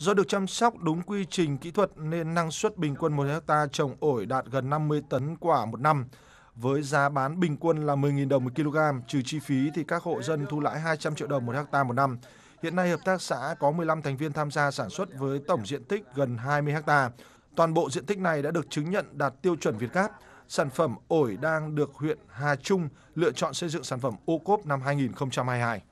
Do được chăm sóc đúng quy trình kỹ thuật nên năng suất bình quân 1 ha trồng ổi đạt gần 50 tấn quả một năm. Với giá bán bình quân là 10.000 đồng một kg, trừ chi phí thì các hộ dân thu lãi 200 triệu đồng một ha một năm. Hiện nay hợp tác xã có 15 thành viên tham gia sản xuất với tổng diện tích gần 20 ha. Toàn bộ diện tích này đã được chứng nhận đạt tiêu chuẩn Việt Gáp. Sản phẩm ổi đang được huyện Hà Trung lựa chọn xây dựng sản phẩm ô cốp năm 2022.